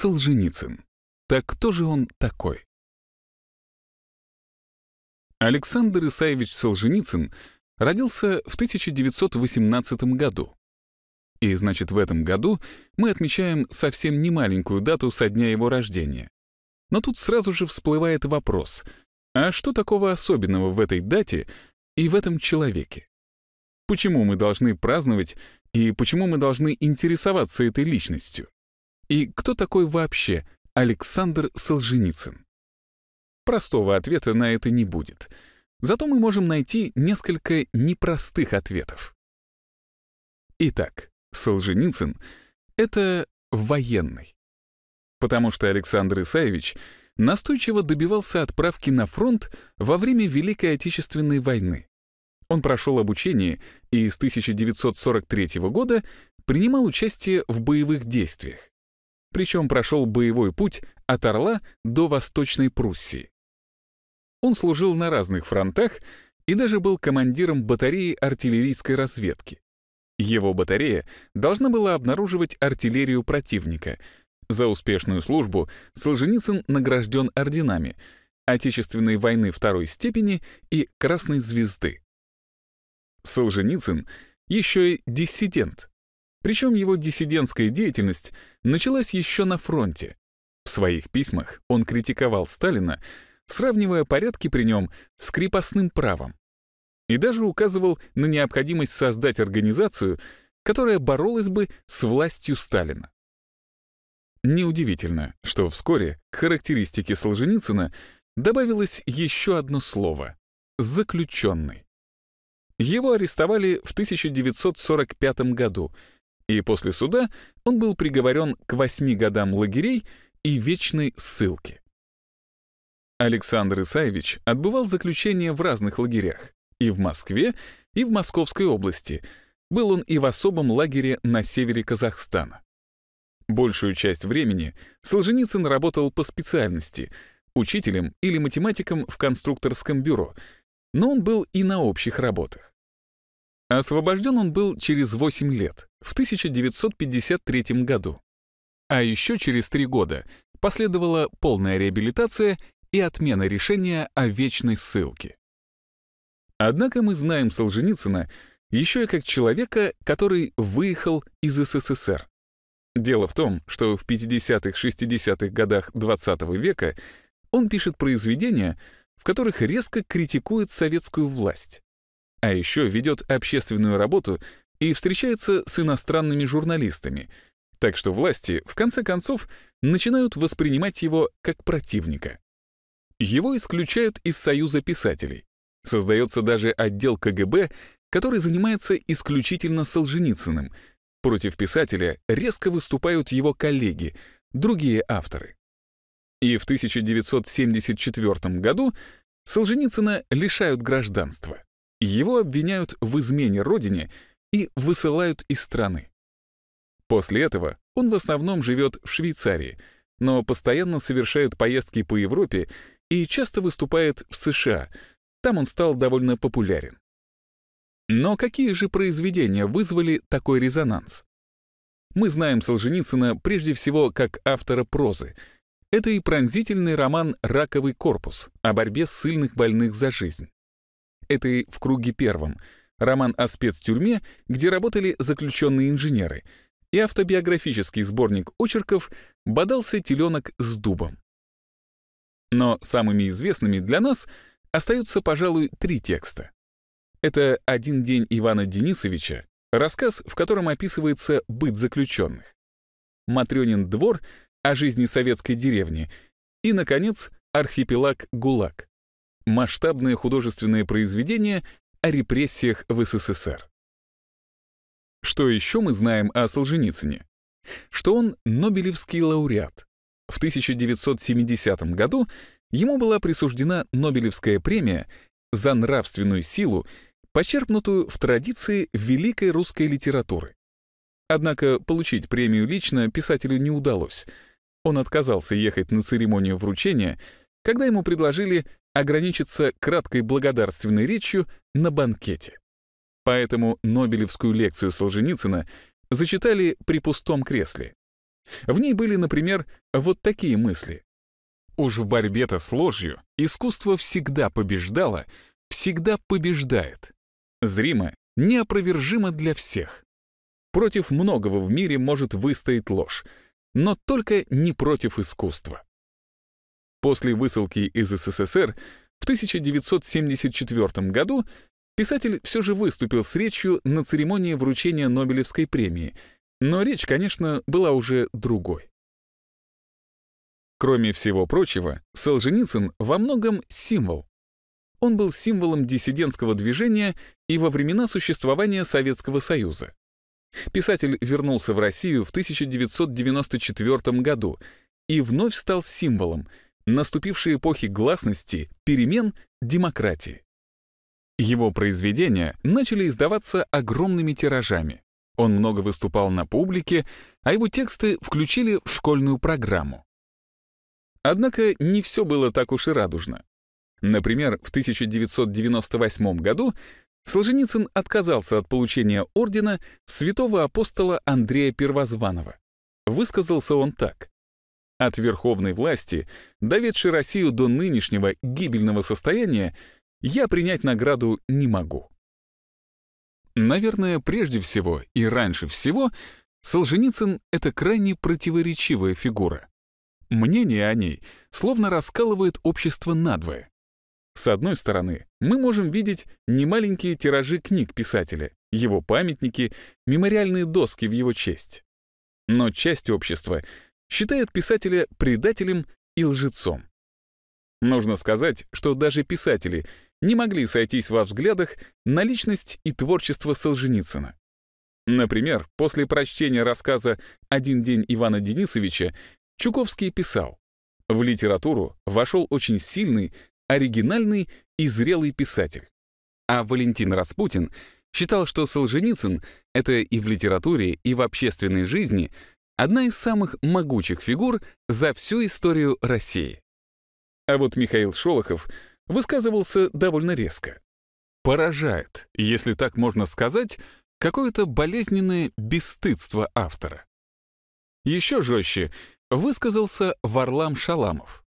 Солженицын. Так кто же он такой? Александр Исаевич Солженицын родился в 1918 году. И значит, в этом году мы отмечаем совсем не маленькую дату со дня его рождения. Но тут сразу же всплывает вопрос, а что такого особенного в этой дате и в этом человеке? Почему мы должны праздновать и почему мы должны интересоваться этой личностью? И кто такой вообще Александр Солженицын? Простого ответа на это не будет. Зато мы можем найти несколько непростых ответов. Итак, Солженицын — это военный. Потому что Александр Исаевич настойчиво добивался отправки на фронт во время Великой Отечественной войны. Он прошел обучение и с 1943 года принимал участие в боевых действиях причем прошел боевой путь от Орла до Восточной Пруссии. Он служил на разных фронтах и даже был командиром батареи артиллерийской разведки. Его батарея должна была обнаруживать артиллерию противника. За успешную службу Солженицын награжден орденами Отечественной войны второй степени и Красной звезды. Солженицын еще и диссидент, причем его диссидентская деятельность началась еще на фронте. В своих письмах он критиковал Сталина, сравнивая порядки при нем с крепостным правом. И даже указывал на необходимость создать организацию, которая боролась бы с властью Сталина. Неудивительно, что вскоре к характеристике Солженицына добавилось еще одно слово — «заключенный». Его арестовали в 1945 году — и после суда он был приговорен к восьми годам лагерей и вечной ссылке. Александр Исаевич отбывал заключение в разных лагерях и в Москве, и в Московской области. Был он и в особом лагере на севере Казахстана. Большую часть времени Солженицын работал по специальности — учителем или математиком в конструкторском бюро, но он был и на общих работах. Освобожден он был через 8 лет, в 1953 году. А еще через три года последовала полная реабилитация и отмена решения о вечной ссылке. Однако мы знаем Солженицына еще и как человека, который выехал из СССР. Дело в том, что в 50-60-х годах XX -го века он пишет произведения, в которых резко критикует советскую власть, а еще ведет общественную работу и встречается с иностранными журналистами. Так что власти, в конце концов, начинают воспринимать его как противника. Его исключают из Союза писателей. Создается даже отдел КГБ, который занимается исключительно Солженицыным. Против писателя резко выступают его коллеги, другие авторы. И в 1974 году Солженицына лишают гражданства. Его обвиняют в измене родине и высылают из страны. После этого он в основном живет в Швейцарии, но постоянно совершает поездки по Европе и часто выступает в США. Там он стал довольно популярен. Но какие же произведения вызвали такой резонанс? Мы знаем Солженицына прежде всего как автора прозы. Это и пронзительный роман «Раковый корпус» о борьбе сильных больных за жизнь. Этой в круге первом. Роман о спецтюрьме, где работали заключенные инженеры. И автобиографический сборник очерков «Бодался теленок с дубом». Но самыми известными для нас остаются, пожалуй, три текста. Это «Один день Ивана Денисовича», рассказ, в котором описывается быт заключенных. «Матрёнин двор» о жизни советской деревни и, наконец, «Архипелаг ГУЛАГ» масштабное художественное произведение о репрессиях в СССР. Что еще мы знаем о Солженицыне? Что он Нобелевский лауреат. В 1970 году ему была присуждена Нобелевская премия за нравственную силу, почерпнутую в традиции великой русской литературы. Однако получить премию лично писателю не удалось. Он отказался ехать на церемонию вручения, когда ему предложили ограничится краткой благодарственной речью на банкете. Поэтому Нобелевскую лекцию Солженицына зачитали при пустом кресле. В ней были, например, вот такие мысли. Уж в борьбе-то с ложью искусство всегда побеждало, всегда побеждает. Зримо, неопровержимо для всех. Против многого в мире может выстоять ложь, но только не против искусства. После высылки из СССР в 1974 году писатель все же выступил с речью на церемонии вручения Нобелевской премии, но речь, конечно, была уже другой. Кроме всего прочего, Солженицын во многом символ. Он был символом диссидентского движения и во времена существования Советского Союза. Писатель вернулся в Россию в 1994 году и вновь стал символом — наступившей эпохи гласности, перемен, демократии. Его произведения начали издаваться огромными тиражами. Он много выступал на публике, а его тексты включили в школьную программу. Однако не все было так уж и радужно. Например, в 1998 году Солженицын отказался от получения ордена святого апостола Андрея Первозванного. Высказался он так от верховной власти, доведшей Россию до нынешнего гибельного состояния, я принять награду не могу. Наверное, прежде всего и раньше всего Солженицын — это крайне противоречивая фигура. Мнение о ней словно раскалывает общество надвое. С одной стороны, мы можем видеть немаленькие тиражи книг писателя, его памятники, мемориальные доски в его честь. Но часть общества считает писателя предателем и лжецом. Нужно сказать, что даже писатели не могли сойтись во взглядах на личность и творчество Солженицына. Например, после прочтения рассказа «Один день Ивана Денисовича» Чуковский писал «В литературу вошел очень сильный, оригинальный и зрелый писатель». А Валентин Распутин считал, что Солженицын — это и в литературе, и в общественной жизни — одна из самых могучих фигур за всю историю России. А вот Михаил Шолохов высказывался довольно резко. Поражает, если так можно сказать, какое-то болезненное бесстыдство автора. Еще жестче высказался Варлам Шаламов.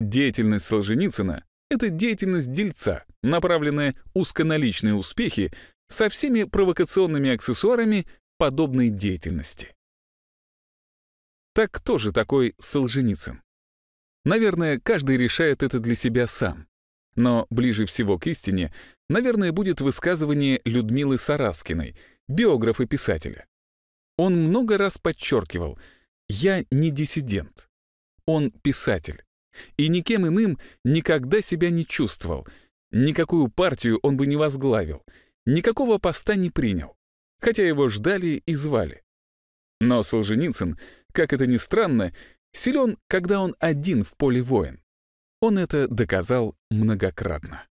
Деятельность Солженицына — это деятельность дельца, направленная узконаличные успехи со всеми провокационными аксессуарами подобной деятельности. Так кто же такой Солженицын? Наверное, каждый решает это для себя сам. Но ближе всего к истине, наверное, будет высказывание Людмилы Сараскиной, биографа писателя. Он много раз подчеркивал «Я не диссидент, он писатель». И никем иным никогда себя не чувствовал, никакую партию он бы не возглавил, никакого поста не принял, хотя его ждали и звали. Но Солженицын — как это ни странно, силен, когда он один в поле воин. Он это доказал многократно.